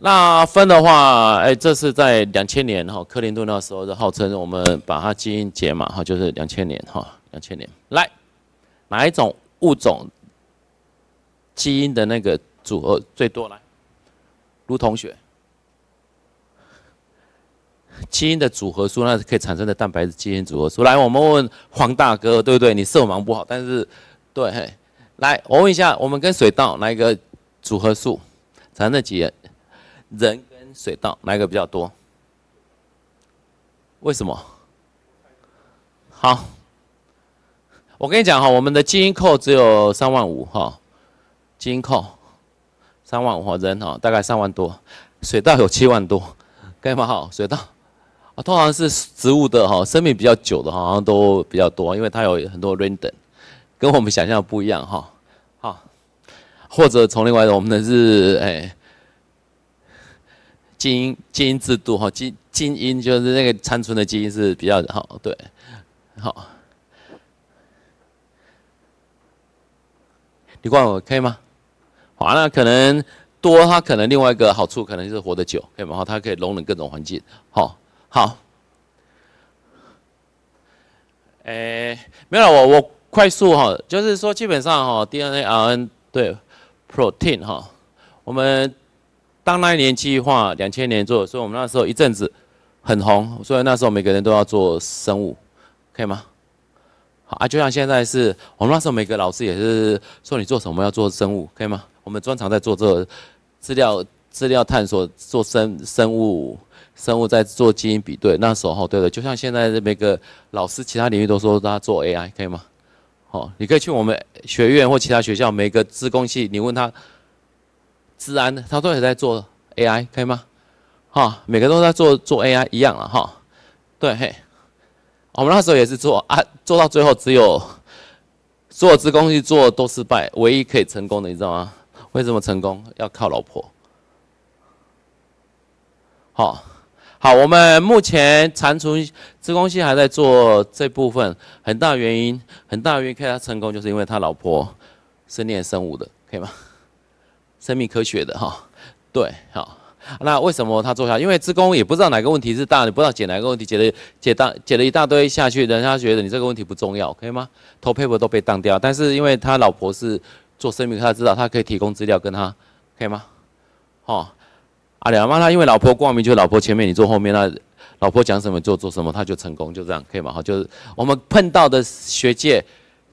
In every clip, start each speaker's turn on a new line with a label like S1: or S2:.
S1: 那分的话，哎，这是在两千年哈，克林顿那时候的号称我们把它基因解码哈，就是两千年哈，两千年。来，哪一种物种基因的那个组合最多呢？卢同学，基因的组合数，那是可以产生的蛋白质基因组合数。来，我们问黄大哥，对不对？你色盲不好，但是对。来，我问一下，我们跟水稻哪一个组合数？咱的几人？人跟水稻哪一个比较多？为什么？好，我跟你讲哈，我们的基因扣只有三万五哈，基因扣三万五哈人哈，大概三万多，水稻有七万多，以吗？哈？水稻啊，通常是植物的哈，生命比较久的好像都比较多，因为它有很多 random，跟我们想象不一样哈。好，或者从另外的，我们的是哎。基因基因制度哈，基基因就是那个残存的基因是比较好，对，好，你管我可以吗？好，那可能多，它可能另外一个好处，可能就是活得久，可以吗？哈，它可以容忍各种环境，好，好。诶，没有，我我快速哈，就是说基本上哈，DNA、RNA 对，protein 哈，我们。当那一年计划两千年做，所以我们那时候一阵子很红，所以那时候每个人都要做生物，可以吗？好啊，就像现在是我们那时候每个老师也是说你做什么要做生物，可以吗？我们专长在做这资料资料探索，做生生物生物在做基因比对。那时候对的，就像现在每个老师其他领域都说他做 AI，可以吗？好，你可以去我们学院或其他学校每个资工系，你问他。治安的，他都在做 AI，可以吗？哈，每个都在做做 AI 一样了哈。对，嘿，我们那时候也是做啊，做到最后只有做职工系做都失败，唯一可以成功的，你知道吗？为什么成功要靠老婆？好好，我们目前蟾蜍职工系还在做这部分，很大原因很大原因，可以他成功，就是因为他老婆是念生物的，可以吗？生命科学的哈，对，好，那为什么他坐下？因为职工也不知道哪个问题是大的，不知道解哪个问题，解了解大解了一大堆下去，人家觉得你这个问题不重要，可以吗？Top a p e r 都被当掉，但是因为他老婆是做生命，他知道他可以提供资料跟他，可以吗？哦，阿良妈他因为老婆光明，就老婆前面你坐后面，那老婆讲什么做做什么，他就成功，就这样，可以吗？好，就是我们碰到的学界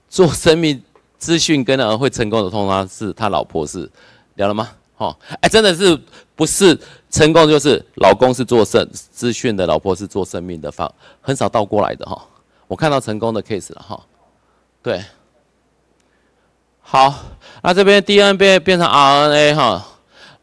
S1: 做生命资讯跟人会成功的，通常是他老婆是。聊了吗？哦，哎，真的是不是成功就是老公是做生资讯的，老婆是做生命的方，很少倒过来的哈。我看到成功的 case 了哈。对，好，那这边 DNA 变变成 RNA 哈，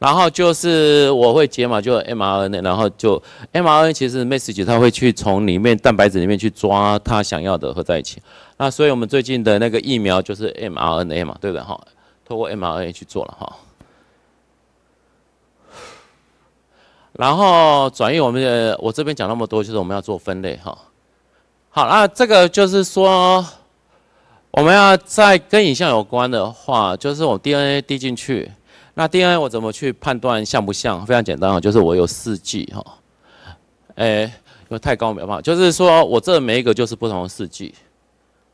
S1: 然后就是我会解码就 mRNA，然后就 mRNA 其实 message 它会去从里面蛋白质里面去抓它想要的合在一起。那所以我们最近的那个疫苗就是 mRNA 嘛，对不对哈？通过 mRNA 去做了哈。然后转移我们，的，我这边讲那么多，就是我们要做分类哈。好，那这个就是说，我们要在跟影像有关的话，就是我 DNA 滴进去，那 DNA 我怎么去判断像不像？非常简单啊，就是我有四 G 哈，哎，为太高没办法，就是说我这每一个就是不同的四 G，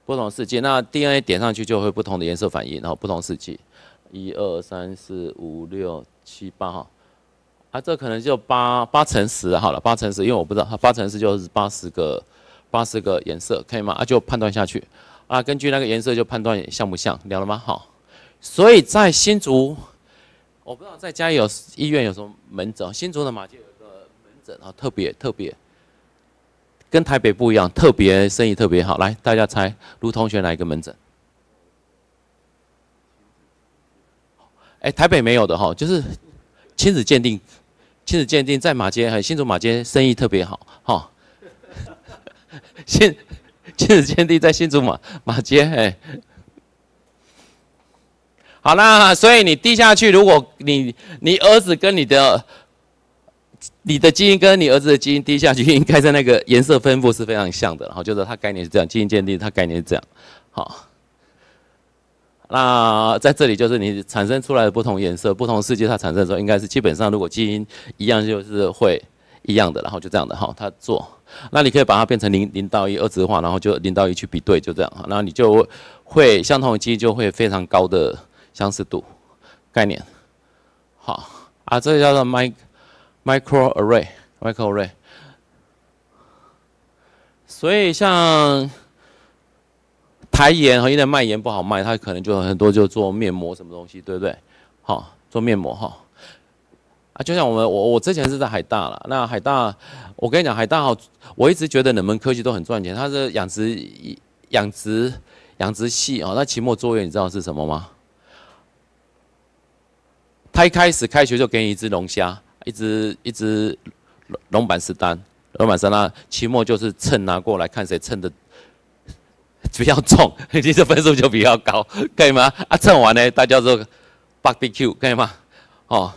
S1: 不同的四 G，那 DNA 点上去就会不同的颜色反应，然后不同四 G，一二三四五六七八哈。这可能就八八乘十好了，八乘十，因为我不知道它八乘十就是八十个，八十个颜色可以吗？啊，就判断下去啊，根据那个颜色就判断像不像，聊了吗？好，所以在新竹，我不知道在家有医院有什么门诊，新竹的马就有一个门诊啊，特别特别，跟台北不一样，特别生意特别好。来，大家猜卢同学哪一个门诊？哎，台北没有的哈，就是亲子鉴定。亲子鉴定在马街，哎，新竹马街生意特别好，哈。亲，亲子鉴定在新竹马马街，哎，好啦，所以你滴下去，如果你你儿子跟你的，你的基因跟你儿子的基因滴下去，应该在那个颜色分布是非常像的，然后就是它概念是这样，基因鉴定它概念是这样，好。那在这里就是你产生出来的不同颜色、不同世界，它产生的时候应该是基本上，如果基因一样，就是会一样的，然后就这样的哈，它做。那你可以把它变成零零到一二值化，然后就零到一去比对，就这样。然后你就会相同的基因就会非常高的相似度概念。好啊，这叫做 micro array，micro array。所以像。卖盐和现在卖盐不好卖，他可能就很多就做面膜什么东西，对不对？好，做面膜哈啊，就像我们我我之前是在海大了，那海大我跟你讲，海大哈，我一直觉得冷门科技都很赚钱，它是养殖养殖养殖系哦。那期末作业你知道是什么吗？他一开始开学就给你一只龙虾，一只一只龙板石丹，龙板石丹，期末就是称拿过来看谁称的。比较重，你这分数就比较高，可以吗？啊，唱完呢，大家说 b a r b e c u e 可以吗？哦，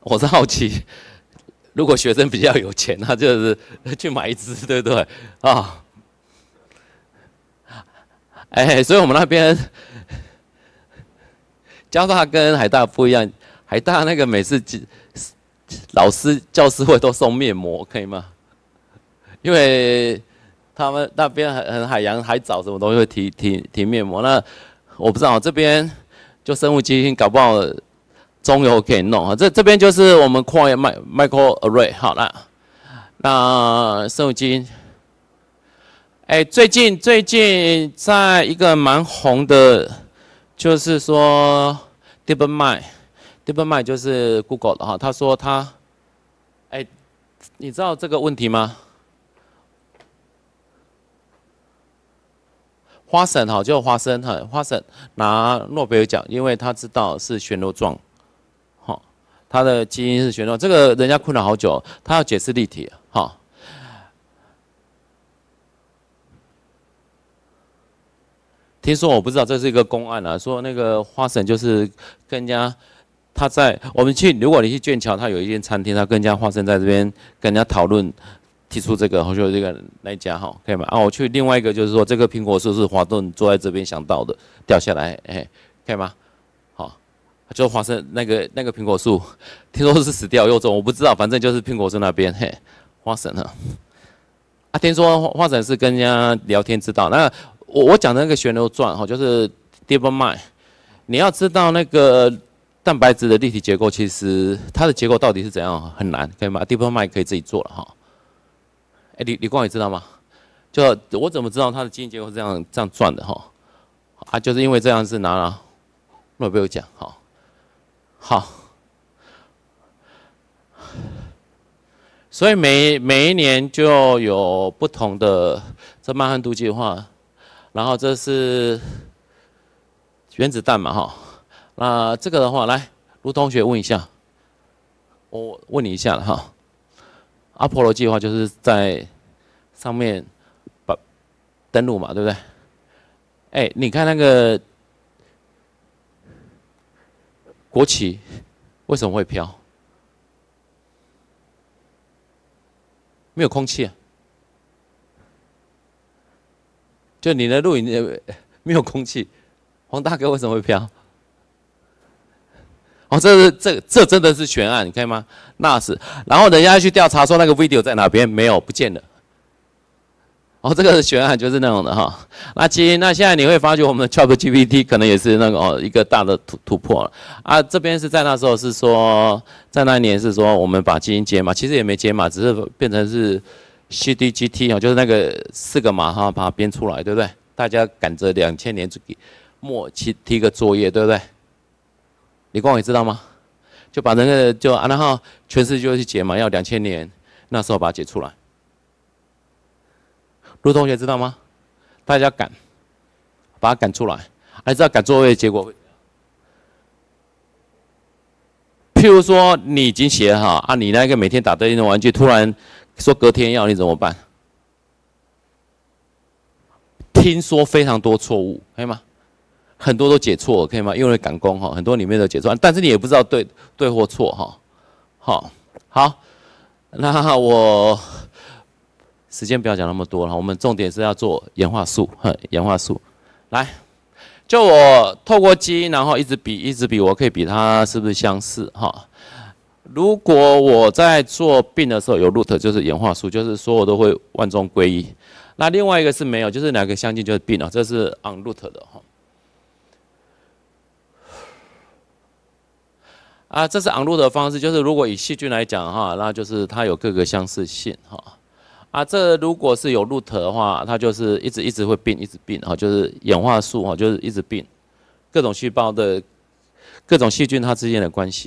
S1: 我是好奇，如果学生比较有钱，他就是去买一只，对不对？啊，哎，所以我们那边交 大跟海大不一样，海大那个每次老师教师会都送面膜，可以吗？因为他们那边很很海洋海藻什么东西会提提提面膜？那我不知道这边就生物基因搞不好中游可以弄啊。这这边就是我们矿业迈 Michael Array 好了，那生物基因，哎，最近最近在一个蛮红的，就是说 DeepMind，DeepMind 就是 Google 的哈，他说他，哎，你知道这个问题吗？花生哈，就花生哈，花生拿诺贝尔奖，因为他知道是旋螺状，哈，他的基因是旋螺。这个人家困了好久，他要解释立体哈。听说我不知道，这是一个公案啊，说那个花生就是跟人家，他在我们去，如果你去剑桥，他有一间餐厅，他跟人家花生在这边跟人家讨论。提出这个，我就这个来加哈，可以吗？啊，我去另外一个，就是说这个苹果树是华顿坐在这边想到的，掉下来，哎，可以吗？好，就华生那个那个苹果树，听说是死掉又种，我不知道，反正就是苹果树那边，嘿，华神了。啊，听说华神是跟人家聊天知道。那我我讲的那个旋钮转哈，就是 deep mind，你要知道那个蛋白质的立体结构，其实它的结构到底是怎样很难，可以吗？deep mind 可以自己做了哈。哎，李李光宇知道吗？就我怎么知道他的经因结构是这样这样转的哈？啊，就是因为这样是拿了诺贝尔奖，好，好。所以每每一年就有不同的这曼哈顿计划，然后这是原子弹嘛哈？那这个的话，来卢同学问一下，我问你一下了哈。阿波罗计划就是在上面把登陆嘛，对不对？哎，你看那个国旗为什么会飘？没有空气，就你的录影没有空气，黄大哥为什么会飘？哦，这是这这真的是悬案，你看吗？那是，然后人家去调查说那个 video 在哪边，没有，不见了。哦，这个悬案就是那种的哈。那其实那现在你会发觉我们的 ChatGPT 可能也是那个哦一个大的突突破了啊。这边是在那时候是说，在那一年是说我们把基因解码，其实也没解码，只是变成是 CDGT 哦，就是那个四个码哈把它编出来，对不对？大家赶着两千年末期提个作业，对不对？李光伟知道吗？就把那个就安然号全世界就去解嘛，要两千年那时候把它解出来。卢同学知道吗？大家赶把它赶出来，还知道赶座位的结果？譬如说你已经写好啊，你那个每天打对应的玩具，突然说隔天要你怎么办？听说非常多错误，可以吗？很多都解错，可以吗？因为赶工哈，很多里面都解错，但是你也不知道对对或错哈。好，好，那我时间不要讲那么多了，我们重点是要做演化树哈。演化树，来，就我透过基因，然后一直比，一直比，我可以比它是不是相似哈。如果我在做病的时候有 root，就是演化树，就是说我都会万中归一。那另外一个是没有，就是两个相近就是病了，这是 on root 的哈。啊，这是昂路的方式，就是如果以细菌来讲哈，那就是它有各个相似性哈。啊，这如果是有 root 的话，它就是一直一直会变，一直变哈，就是演化树哈，就是一直变，各种细胞的、各种细菌它之间的关系。